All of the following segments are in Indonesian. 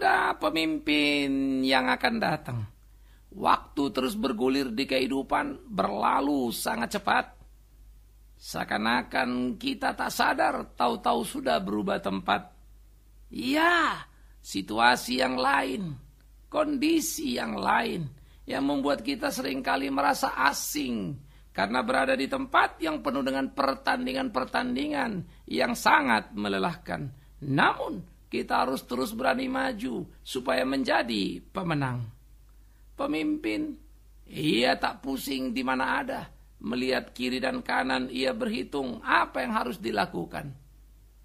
muda pemimpin yang akan datang. Waktu terus bergulir di kehidupan berlalu sangat cepat. Seakan-akan kita tak sadar tahu-tahu sudah berubah tempat. Iya, situasi yang lain, kondisi yang lain yang membuat kita seringkali merasa asing karena berada di tempat yang penuh dengan pertandingan-pertandingan yang sangat melelahkan. Namun, kita harus terus berani maju supaya menjadi pemenang. Pemimpin, ia tak pusing di mana ada. Melihat kiri dan kanan, ia berhitung apa yang harus dilakukan.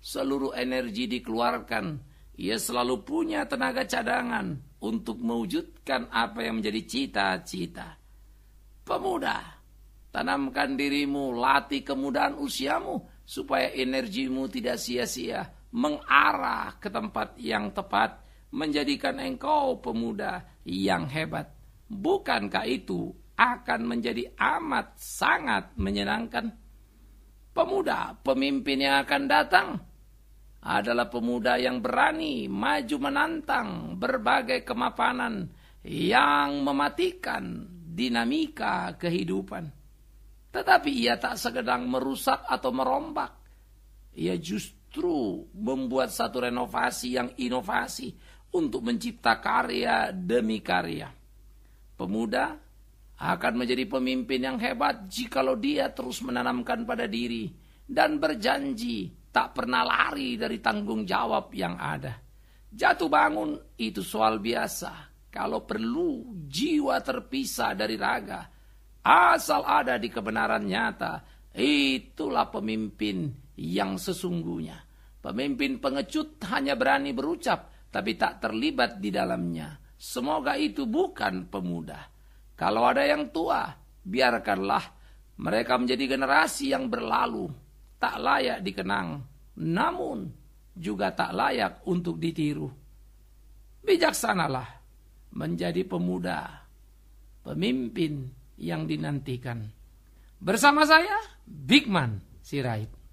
Seluruh energi dikeluarkan, ia selalu punya tenaga cadangan untuk mewujudkan apa yang menjadi cita-cita. Pemuda, tanamkan dirimu, latih kemudahan usiamu, supaya energimu tidak sia-sia mengarah ke tempat yang tepat, menjadikan engkau pemuda yang hebat. Bukankah itu akan menjadi amat sangat menyenangkan? Pemuda, pemimpin yang akan datang adalah pemuda yang berani maju menantang berbagai kemapanan yang mematikan dinamika kehidupan. Tetapi ia tak segedang merusak atau merombak ia justru membuat satu renovasi yang inovasi untuk mencipta karya demi karya. Pemuda akan menjadi pemimpin yang hebat jikalau dia terus menanamkan pada diri dan berjanji tak pernah lari dari tanggung jawab yang ada. Jatuh bangun itu soal biasa. Kalau perlu, jiwa terpisah dari raga. Asal ada di kebenaran nyata, itulah pemimpin yang sesungguhnya. Pemimpin pengecut hanya berani berucap, tapi tak terlibat di dalamnya. Semoga itu bukan pemuda. Kalau ada yang tua, biarkanlah mereka menjadi generasi yang berlalu, tak layak dikenang, namun juga tak layak untuk ditiru. Bijaksanalah menjadi pemuda, pemimpin yang dinantikan. Bersama saya, Bigman Sirait.